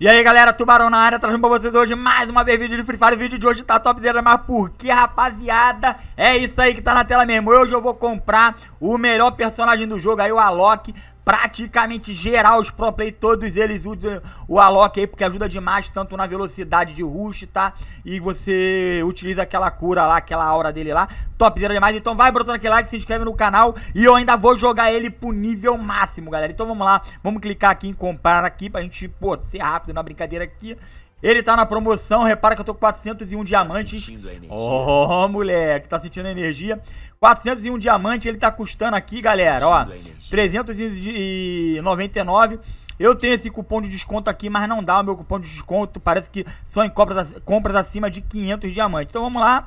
E aí galera, Tubarão na área, trazendo pra vocês hoje mais uma vez vídeo de Free Fire, o vídeo de hoje tá topzera, mas por que rapaziada? É isso aí que tá na tela mesmo, hoje eu vou comprar o melhor personagem do jogo aí, o Alok, praticamente geral, os pro play, todos eles usam o Alok aí, porque ajuda demais, tanto na velocidade de rush, tá? E você utiliza aquela cura lá, aquela aura dele lá, topzera demais. Então vai botando aquele like, se inscreve no canal e eu ainda vou jogar ele pro nível máximo, galera. Então vamos lá, vamos clicar aqui em comprar aqui pra gente, pô, ser rápido na brincadeira aqui. Ele tá na promoção, repara que eu tô com 401 tá diamantes. Ó, oh, moleque, tá sentindo a energia. 401 diamante, ele tá custando aqui, galera, ó, 399. Eu tenho esse cupom de desconto aqui, mas não dá o meu cupom de desconto. Parece que só em compras, compras acima de 500 diamantes. Então vamos lá.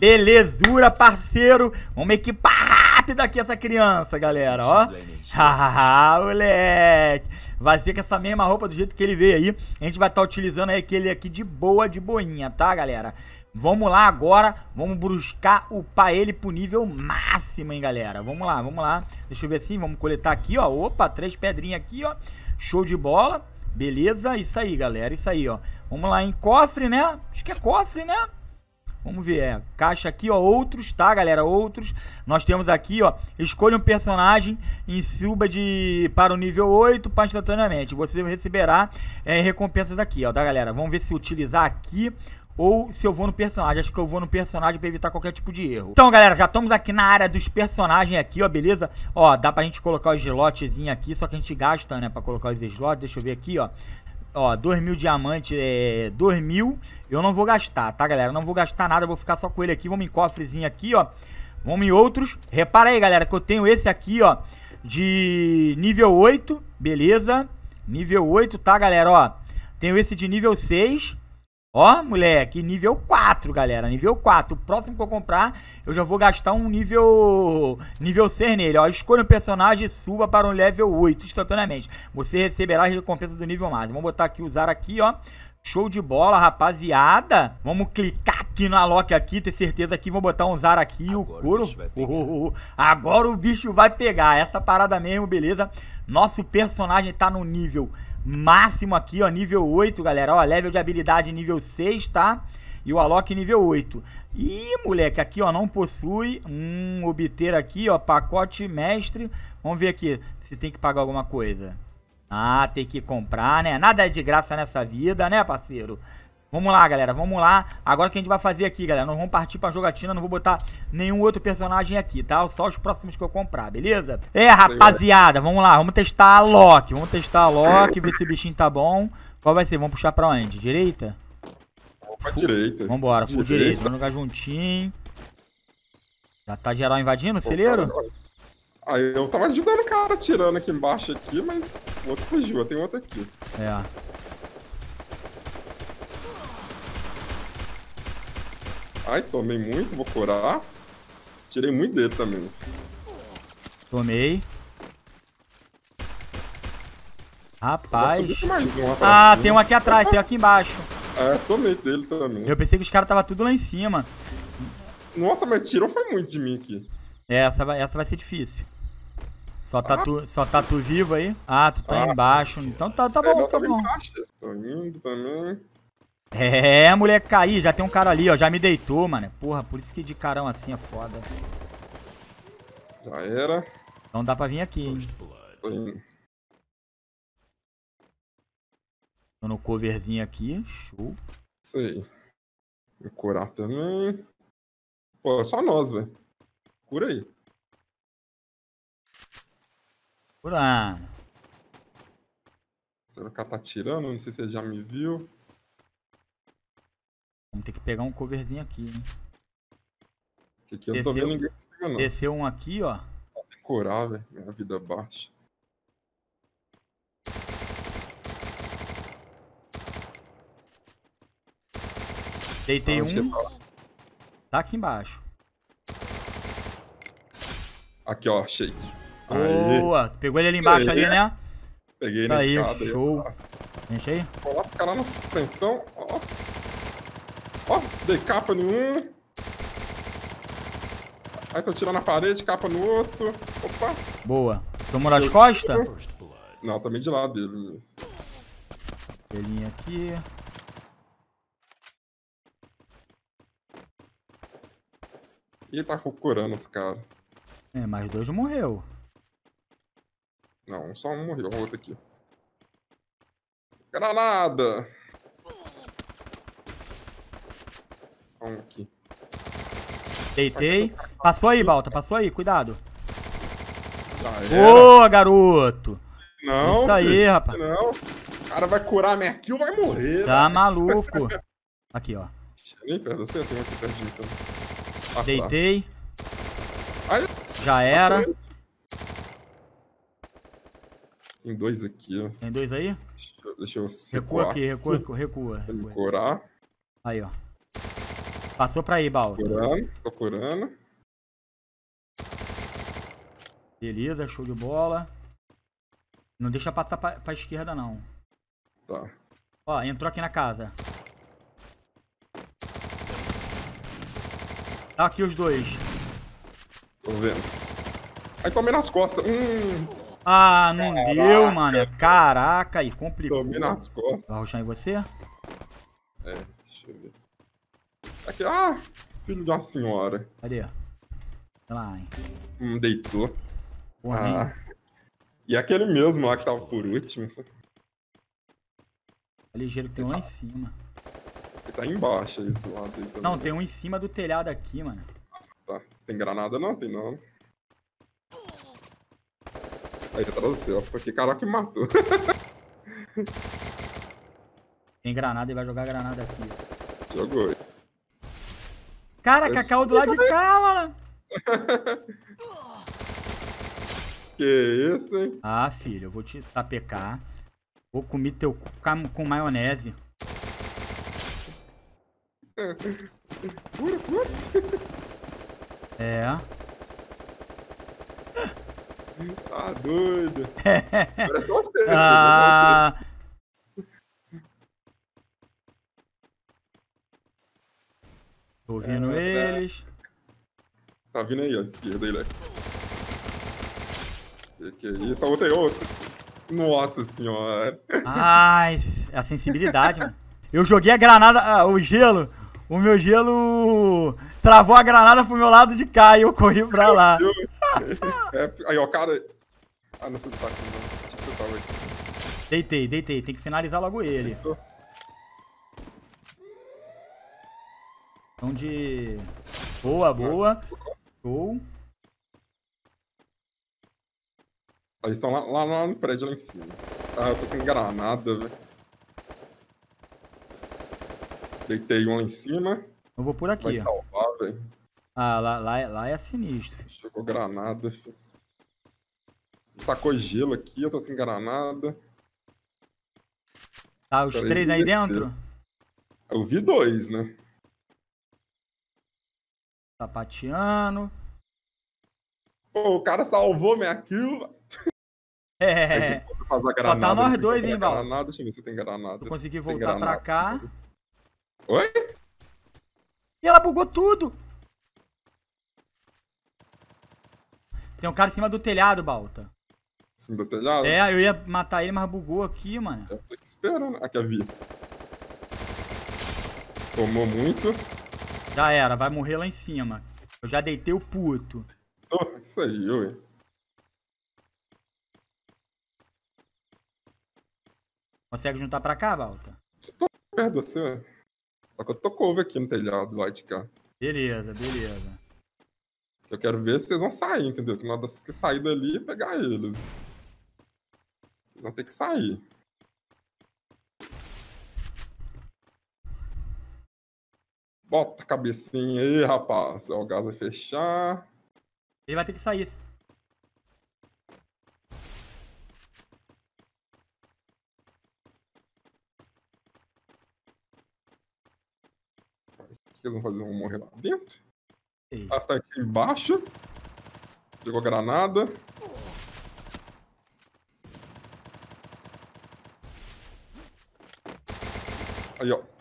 Belezura, parceiro. Vamos equipar rápida aqui essa criança, galera, ó. Hahaha, moleque. Vai ser com essa mesma roupa do jeito que ele veio aí. A gente vai estar tá utilizando aí aquele aqui de boa, de boinha, tá, galera? Vamos lá agora, vamos buscar upar ele pro nível máximo, hein, galera. Vamos lá, vamos lá. Deixa eu ver assim, vamos coletar aqui, ó. Opa, três pedrinhas aqui, ó. Show de bola. Beleza, isso aí, galera, isso aí, ó. Vamos lá em cofre, né? Acho que é cofre, né? Vamos ver, é, caixa aqui, ó, outros, tá, galera? Outros. Nós temos aqui, ó, escolha um personagem em suba de para o nível 8 para instantaneamente. Você receberá é, recompensas aqui, ó, tá, galera? Vamos ver se utilizar aqui ou se eu vou no personagem. Acho que eu vou no personagem para evitar qualquer tipo de erro. Então, galera, já estamos aqui na área dos personagens aqui, ó, beleza? Ó, dá pra gente colocar os slots aqui, só que a gente gasta, né, pra colocar os slots. Deixa eu ver aqui, ó. Ó, 2 mil diamantes, é, 2 mil eu não vou gastar, tá, galera? não vou gastar nada, vou ficar só com ele aqui. Vamos em cofrezinho aqui, ó. Vamos em outros. Repara aí, galera, que eu tenho esse aqui, ó, de nível 8, beleza? Nível 8, tá, galera, ó. Tenho esse de nível 6, Ó, moleque, nível 4, galera, nível 4. O próximo que eu comprar, eu já vou gastar um nível nível 6 nele, ó. Escolha um personagem e suba para um level 8 instantaneamente. Você receberá a recompensa do nível máximo. Vamos botar aqui, usar aqui, ó. Show de bola, rapaziada. Vamos clicar aqui na Loki aqui, ter certeza que vou botar um Zara aqui, Agora o couro. O oh, oh, oh. Agora o bicho vai pegar. Essa parada mesmo, beleza? Nosso personagem tá no nível máximo aqui, ó, nível 8, galera. Ó, level de habilidade nível 6, tá? E o Alok nível 8. Ih, moleque, aqui, ó, não possui. Hum, obter aqui, ó, pacote mestre. Vamos ver aqui se tem que pagar alguma coisa. Ah, tem que comprar, né? Nada é de graça nessa vida, né, parceiro? Vamos lá, galera, vamos lá. Agora o que a gente vai fazer aqui, galera? Nós vamos partir pra jogatina, não vou botar nenhum outro personagem aqui, tá? Só os próximos que eu comprar, beleza? É, rapaziada, vamos lá, vamos testar a Loki. Vamos testar a Loki, ver se o bichinho tá bom. Qual vai ser? Vamos puxar pra onde? Direita? Vamos pra Fu direita. Vambora, full direita. Vamos jogar juntinho. Já tá geral invadindo o celeiro? Aí ah, eu tava ajudando o cara tirando aqui embaixo aqui, mas o outro fugiu, tem outro aqui. É. Ai, tomei muito, vou curar. Tirei muito dele também. Tomei. Rapaz. Um, Ah, tem um aqui atrás, tem um aqui embaixo. É, tomei dele também. Eu pensei que os caras tava tudo lá em cima. Nossa, mas tirou foi muito de mim aqui. É, essa, vai, essa vai ser difícil. Só tá, ah. tu, só tá tu vivo aí? Ah, tu tá ah. embaixo. Então tá, tá é, bom, é, tá bom. Embaixo. Tô indo também. É, moleque, caí. Já tem um cara ali, ó. Já me deitou, mano. Porra, por isso que de carão assim é foda. Já era. Então dá pra vir aqui, hein. Tô indo. Tô no coverzinho aqui. Show. Isso aí. Vou curar também. Pô, é só nós, velho. Cura aí. Curando. Será que o cara tá tirando? Não sei se ele já me viu. Vamos ter que pegar um coverzinho aqui, hein? Que aqui eu desceu, tô vendo ninguém consigo, não. Desceu um aqui, ó. Tem curar, velho. Minha vida baixa. Deitei ah, um. Tá? tá aqui embaixo. Aqui, ó, achei. Boa! Aê. Pegou ele ali embaixo, Aê. ali, né? Peguei tá aí, escada, show. Gente aí? Vou lá pro cara no frentão. Então. Ó, dei capa em um. Aí tô tirando na parede, capa no outro. Opa. Boa. Tomou nas costas? Não, também tá de lado dele mesmo. Pelinha aqui. E ele tá procurando os caras. É, mais dois morreu. Não, só um morreu, o outro aqui. Granada! um aqui. Deitei. Passou aí, Balta. Passou aí. Cuidado. Boa, garoto. Não. Isso aí, filho, rapaz. Não. O cara vai curar a minha kill vai morrer. Tá né? maluco. aqui, ó. Nem perto eu tenho aqui perto então. Ah, Deitei. Aí. Já era. Tem dois aqui, ó. Tem dois aí? Deixa eu, deixa eu Recua aqui, recua, recua. recua. Aí, ó. Passou pra aí, Bal. Procurando, procurando. Beleza, show de bola. Não deixa passar pra, pra esquerda, não. Tá. Ó, entrou aqui na casa. Tá aqui os dois. Tô vendo. Aí tomei nas costas. Hum. Ah, não Caraca. deu, mano. É caraca, e complicou. Tomei nas costas. Vai ruxar em você? É, deixa eu ver. Aqui, ah, filho da senhora. Cadê? lá, hein. Hum, deitou. Porra, ah. E aquele mesmo lá que tava por último. É ligeiro, tem um lá em cima. Ele tá embaixo, esse lado aí também. Não, tem um em cima do telhado aqui, mano. Tá. Tem granada não? Tem não. Aí atrás do céu. Porque caraca que matou. tem granada, ele vai jogar granada aqui. Jogou. Cara, eu Cacau do lado de cá, mano. que isso, hein? Ah, filho, eu vou te sapecar. Vou comer teu cu com maionese. é. Tá ah, doido. Parece você, né? Ah... Tô é, ouvindo é. eles. Tá. vindo aí, à esquerda, ele. Né? Que que é isso? Outra aí, outra. Nossa senhora. Ai, a sensibilidade, mano. Eu joguei a granada, ah, o gelo. O meu gelo travou a granada pro meu lado de cá e eu corri pra lá. é, aí, ó, cara. Ah, não sei se tá aqui, não. Deitei, deitei. Tem que finalizar logo ele. Deitou. Então de... Boa, boa. Gol. Eles estão lá, lá, no prédio, lá em cima. Ah, eu tô sem granada, velho. Deitei um lá em cima. Eu vou por aqui, Vai ó. salvar, velho. Ah, lá, lá, é, lá é sinistro. Chegou granada, filho. Tacou gelo aqui, eu tô sem granada. Tá os três aí dentro? Eu vi dois, né? Sapateando. Pô, o cara salvou minha kill. É. é Só tá nós dois, hein, Bal? Granada. Deixa eu ver se tem granada. Eu consegui voltar pra cá. Oi? E ela bugou tudo. Tem um cara em cima do telhado, Balta. Em cima do telhado? É, eu ia matar ele, mas bugou aqui, mano. Eu tô esperando. Aqui a vida. Tomou muito. Já era, vai morrer lá em cima. Eu já deitei o puto. Oh, isso aí, ué. Consegue juntar pra cá, Valta? Eu tô perto assim, ué. Só que eu tô couve aqui no telhado lá de cá. Beleza, beleza. Eu quero ver se vocês vão sair, entendeu? Que nada que sair dali e pegar eles. Vocês vão ter que sair. Bota a cabecinha aí, rapaz. O gás vai fechar. Ele vai ter que sair. O que eles vão fazer? Vão morrer lá dentro? Ei. Ela ah, tá aqui embaixo. Pegou a granada. Aí, ó.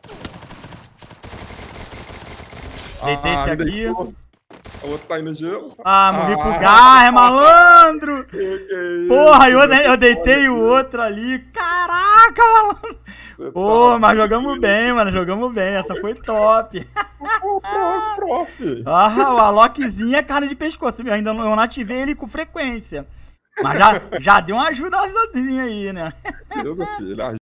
Ah, deitei esse aqui. O outro tá indo gelo. Ah, morri pro ah, garra, é malandro! É Porra, eu, eu deitei o outro ali. Caraca, malandro! Você Pô, tá mas jogamos bem, mano. Jogamos bem. Essa foi top. ah, o Alokzinho é cara de pescoço. Eu ainda não, eu não ativei ele com frequência. Mas já, já deu uma ajudazinha aí, né? Meu filho.